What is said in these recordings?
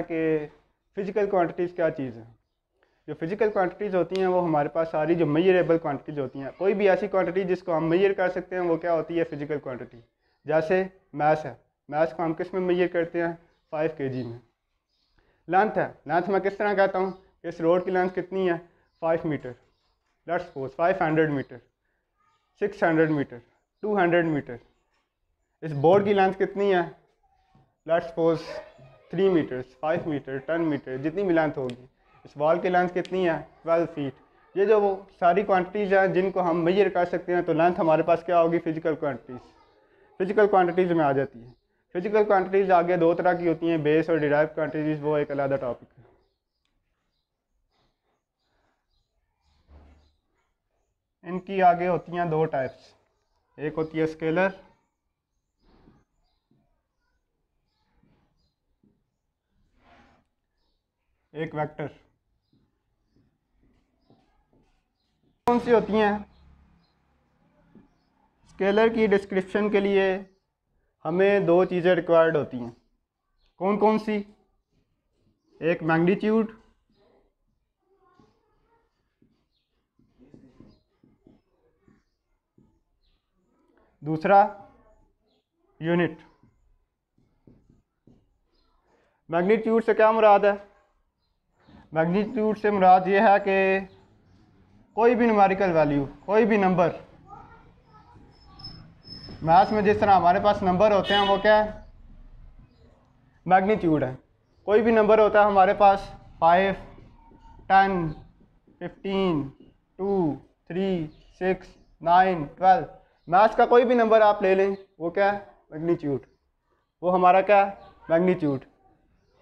समझा कि physical quantities क्या चीज़ है जो फिज़िकल क्वांटिटीज़ होती हैं वो हमारे पास सारी जो मेजरेबल क्वांटिटीज़ होती हैं कोई भी ऐसी क्वांटिटी जिसको हम मेजर कर सकते हैं वो क्या होती है फ़िज़िकल क्वांटिटी जैसे मैथ है मैथ को हम किस में मेजर करते हैं फाइव के जी में लेंथ है लेंथ मैं किस तरह कहता हूँ इस रोड की लेंथ कितनी है five meter let's suppose five hundred meter six hundred meter two hundred meter इस बोर्ड की लेंथ कितनी है let's suppose three meters five meter ten meter जितनी भी लेंथ होगी इस वॉल की लेंथ कितनी है ट्वेल्व फीट ये जो वो सारी क्वांटिटीज़ हैं जिनको हम मेजर कर सकते हैं तो लेंथ हमारे पास क्या होगी फिजिकल क्वांटिटीज़ फिजिकल क्वांटिटीज़ में आ जाती है फिजिकल क्वांटिटीज़ आगे दो तरह की होती हैं बेस और डिराइव क्वांटिटीज़ वो एक अलग टॉपिक है इनकी आगे होती हैं दो टाइप्स एक होती है स्केलर एक वेक्टर कौन सी होती हैं स्केलर की डिस्क्रिप्शन के लिए हमें दो चीज़ें रिक्वायर्ड होती हैं कौन कौन सी एक मैग्नीट्यूड दूसरा यूनिट मैग्नीट्यूड से क्या मुराद है मैग्नीट्यूड से मुराद ये है कि कोई भी नुमारिकल वैल्यू कोई भी नंबर मैथ्स में जिस तरह हमारे पास नंबर होते हैं वो क्या है मैग्नीट्यूड है कोई भी नंबर होता है हमारे पास five ten fifteen two three six nine twelve maths का कोई भी नंबर आप ले लें वो क्या है मैग्नीट्यूड वो हमारा क्या है मैग्नीट्यूड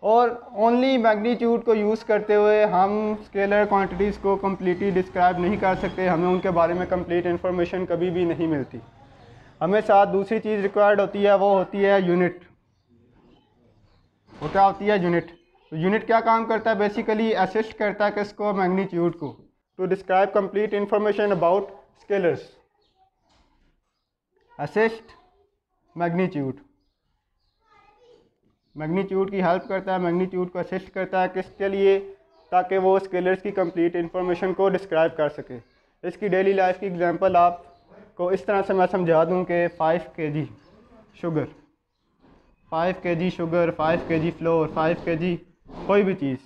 और ओनली मैग्नीट्यूड को यूज़ करते हुए हम स्केलर क्वांटिटीज़ को कम्प्लीटली डिस्क्राइब नहीं कर सकते हमें उनके बारे में कम्प्लीट इन्फॉर्मेशन कभी भी नहीं मिलती हमें साथ दूसरी चीज़ रिक्वायर्ड होती है वो होती है यूनिट वो क्या होती है यूनिट यूनिट तो क्या काम करता है बेसिकली असिस्ट करता है किसको मैग्नीट्यूड को to describe complete information about scalars assist magnitude magnitude की हेल्प करता है मैग्नीट्यूड को असिस्ट करता है किसके लिए ताकि वो स्केलर्स की कंप्लीट इन्फॉर्मेशन को डिस्क्राइब कर सके इसकी डेली लाइफ की एग्जांपल आप को इस तरह से मैं समझा दूं कि फ़ाइव के जी शुगर फ़ाइव के जी शुगर फ़ाइव के जी फ्लोर फ़ाइव के जी कोई भी चीज़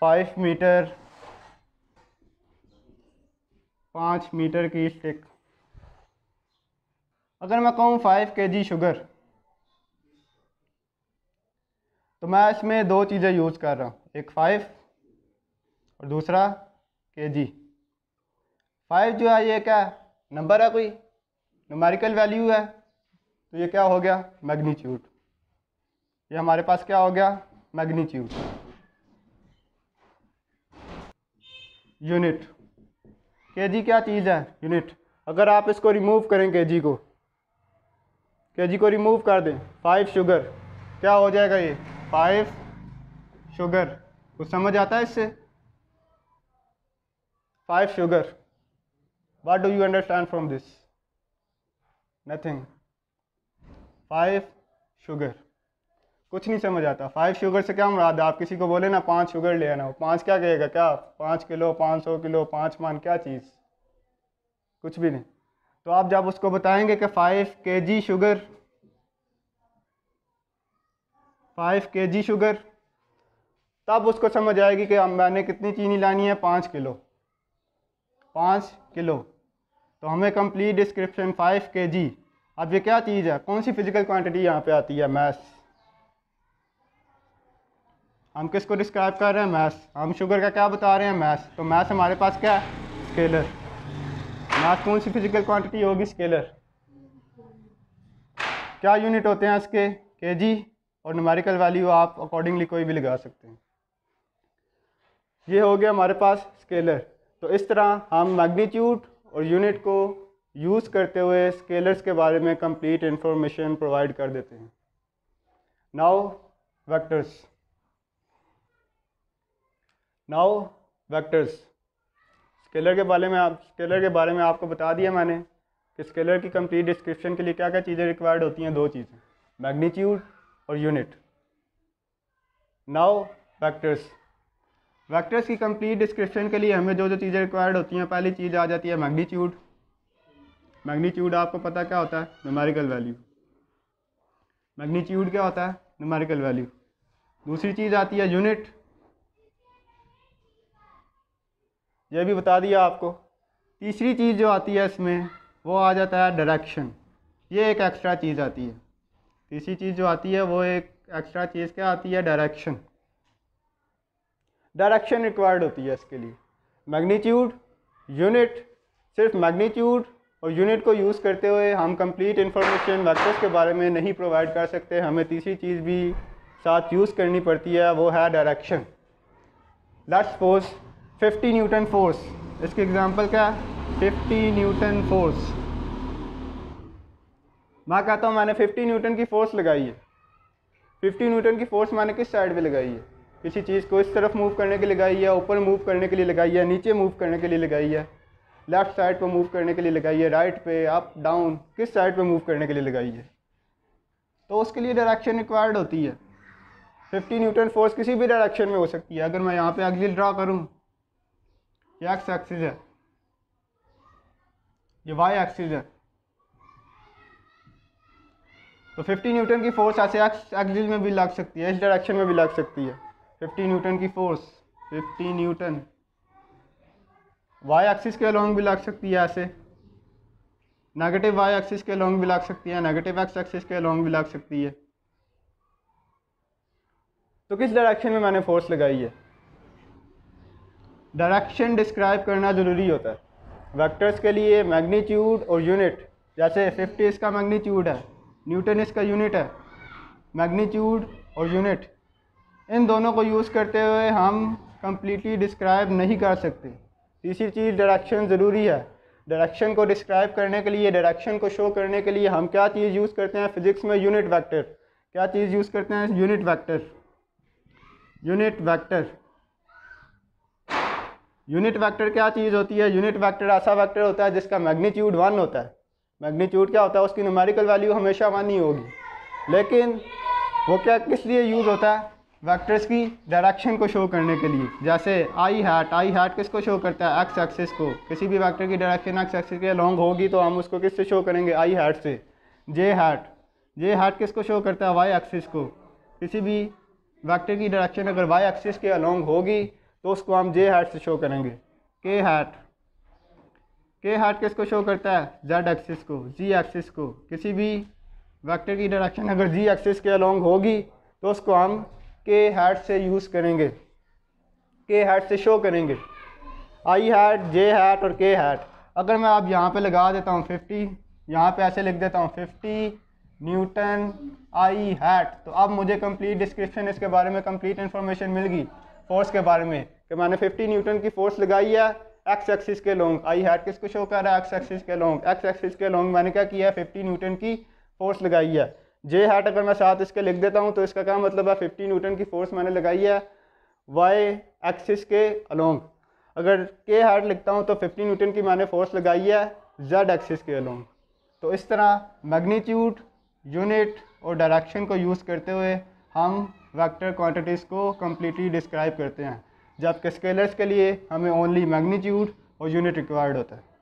फ़ाइव मीटर पाँच मीटर की स्टिक अगर मैं कहूँ फ़ाइव के जी शुगर तो मैं इसमें दो चीज़ें यूज़ कर रहा हूँ एक फाइव और दूसरा के जी फाइव जो है ये क्या है नंबर है कोई नुमेरिकल वैल्यू है तो ये क्या हो गया मैग्नीट्यूड ये हमारे पास क्या हो गया मैग्नीट्यूड यूनिट के जी क्या चीज़ है यूनिट अगर आप इसको रिमूव करें के जी को के जी को रिमूव कर दें फाइव शुगर क्या हो जाएगा ये फाइव शुगर कुछ समझ आता है इससे five sugar what do you understand from this nothing five sugar कुछ नहीं समझ आता फाइव शुगर से क्या मुराद है आप किसी को बोले ना पाँच शुगर ले आना हो पाँच क्या कहेगा क्या पाँच किलो पाँच सौ किलो पाँच मान क्या चीज़ कुछ भी नहीं तो आप जब उसको बताएंगे कि फ़ाइव के जी शुगर फाइव के जी शुगर तब उसको समझ आएगी कि मैंने कितनी चीनी लानी है पाँच किलो पाँच किलो तो हमें कंप्लीट डिस्क्रिप्शन फाइव के जी अब ये क्या चीज़ है कौन सी फिजिकल क्वांटिटी यहाँ पे आती है मैथ्स हम किसको डिस्क्राइब कर रहे हैं मैथ्स हम शुगर का क्या बता रहे हैं मैथ्स तो मैथ्स हमारे पास क्या है स्केलर मैथ कौन सी फिजिकल क्वांटिटी होगी स्केलर क्या यूनिट होते हैं इसके के जी और नुमेरिकल वैल्यू आप अकॉर्डिंगली कोई भी लगा सकते हैं ये हो गया हमारे पास स्केलर तो इस तरह हम मैग्नीट्यूड और यूनिट को यूज़ करते हुए स्केलर्स के बारे में कंप्लीट इंफॉर्मेशन प्रोवाइड कर देते हैं now vectors now vectors scalar के बारे में आप स्केलर के बारे में आपको बता दिया मैंने कि स्केलर की कंप्लीट डिस्क्रिप्शन के लिए क्या क्या चीज़ें रिक्वायर्ड होती हैं दो चीज़ें मैग्नीट्यूड और यूनिट नाउ वैक्टर्स वैक्टर्स की कंप्लीट डिस्क्रिप्शन के लिए हमें जो जो चीज़ें रिक्वायर्ड होती हैं पहली चीज़ आ जाती है मैग्नीट्यूड मैग्नीट्यूड आपको पता क्या होता है नुमेरिकल वैल्यू मैग्नीट्यूड क्या होता है नुमेरिकल वैल्यू दूसरी चीज़ आती है यूनिट यह भी बता दिया आपको तीसरी चीज़ जो आती है इसमें वो आ जाता है डायरेक्शन ये एक एक्स्ट्रा चीज़ आती है तीसरी चीज़ जो आती है वो एक एक्स्ट्रा चीज़ क्या आती है डायरेक्शन डायरेक्शन रिक्वायर्ड होती है इसके लिए मैग्नीट्यूड यूनिट सिर्फ मैग्नीट्यूड और यूनिट को यूज़ करते हुए हम कंप्लीट इन्फॉर्मेशन वैक्टर्स के बारे में नहीं प्रोवाइड कर सकते हमें तीसरी चीज़ भी साथ यूज़ करनी पड़ती है वो है direction let's suppose 50 newton force इसकी एग्जांपल क्या है 50 न्यूटन फोर्स मैं कहता हूँ मैंने फिफ्टी न्यूटन की फ़ोर्स लगाई है फिफ्टी न्यूटन की फ़ोर्स मैंने किस साइड पे लगाई है किसी चीज़ को इस तरफ मूव करने के लिए लगाई है ऊपर मूव करने के लिए लगाई है नीचे मूव करने के लिए लगाई है लेफ़्ट साइड पर मूव करने के लिए लगाई है राइट पे अप डाउन किस साइड पर मूव करने के लिए लगाई है तो उसके लिए डायरेक्शन रिक्वायर्ड होती है फिफ्टी न्यूटन फोर्स किसी भी डायरेक्शन में हो सकती है अगर मैं यहाँ पर एक्जिल ड्रा करूँ ये एक्स एक्सिस है ये वाई एक्सिस है तो 50 न्यूटन की फोर्स ऐसे एक्सिस में भी लग सकती है इस डायरेक्शन में भी लग सकती है 50 न्यूटन की फोर्स 50 न्यूटन वाई एक्सिस के लॉन्ग भी लग सकती है ऐसे नेगेटिव वाई एक्सिस के लॉन्ग भी लग सकती है नेगेटिव एक्स एक्सिस के लॉन्ग भी लग सकती है तो किस डायरेक्शन में मैंने फोर्स लगाई है डायरेक्शन डिस्क्राइब करना ज़रूरी होता है वेक्टर्स के लिए मैग्नीट्यूड और यूनिट जैसे 50 इसका मैग्नीट्यूड है न्यूटन इसका यूनिट है मैग्नीट्यूड और यूनिट इन दोनों को यूज़ करते हुए हम कम्प्लीटली डिस्क्राइब नहीं कर सकते तीसरी चीज़ डायरेक्शन ज़रूरी है डायरेक्शन को डिस्क्राइब करने के लिए डायरेक्शन को शो करने के लिए हम क्या चीज़ यूज़ करते हैं फिज़िक्स में यूनिट वैक्टर क्या चीज़ यूज़ करते हैं unit vector unit vector unit vector क्या चीज़ होती है यूनिट वैक्टर ऐसा वैक्टर होता है जिसका मैग्नीट्यूड वन होता है मैग्नीट्यूड क्या होता है उसकी न्यूमेरिकल वैल्यू हमेशा वन ही होगी लेकिन वो क्या किस लिए यूज़ होता है वेक्टर्स की डायरेक्शन को शो करने के लिए जैसे आई हैट आई हैट किसको शो करता है एक्स एक्सिस को किसी भी वेक्टर की डायरेक्शन एक्स एक्सिस के लॉन्ग होगी तो हम उसको किससे शो करेंगे आई हैट से जे हैट जे हैट किसको शो करता है वाई एक्सिस को किसी भी वेक्टर की डायरेक्शन अगर वाई एक्सिस के अलॉन्ग होगी तो उसको हम जे हैट से शो करेंगे के हैट के हार्ट किसको शो करता है जेड एक्सिस को जी एक्सिस को किसी भी वेक्टर की डायरेक्शन अगर जी एक्सिस के अलोंग होगी तो उसको हम के हार्ट से यूज़ करेंगे के हार्ट से शो करेंगे आई हैट जे हैट और के हार्ट अगर मैं आप यहाँ पे लगा देता हूँ फिफ्टी यहाँ पे ऐसे लिख देता हूँ फिफ्टी न्यूटन आई हैट तो अब मुझे कम्प्लीट डिस्क्रिप्शन इसके बारे में कम्प्लीट इन्फॉर्मेशन मिल गई फोर्स के बारे में कि मैंने 50 न्यूटन की फोर्स लगाई है एक्स एक्सिस के लॉन्ग आई हैट किसको शो कर रहा है एक्स एक्सिस के लॉन्ग एक्स एक्सिस के लॉन्ग मैंने क्या किया है फिफ्टी न्यूटन की फोर्स लगाई है जे हैट अगर मैं साथ इसके लिख देता हूँ तो इसका क्या मतलब है फिफ्टी न्यूटन की फोर्स मैंने लगाई है वाई एक्सिस के अलोंग अगर के हैट लिखता हूँ तो फिफ्टी न्यूटन की मैंने फोर्स लगाई है जेड एक्सिस के अलोंग तो इस तरह मैग्नीट्यूड यूनिट और डायरेक्शन को यूज़ करते हुए हम वेक्टर क्वांटिटीज़ को कम्प्लीटली डिस्क्राइब करते हैं जबकि स्केलर्स के लिए हमें ओनली मैग्नीट्यूड और यूनिट रिक्वायर्ड होता है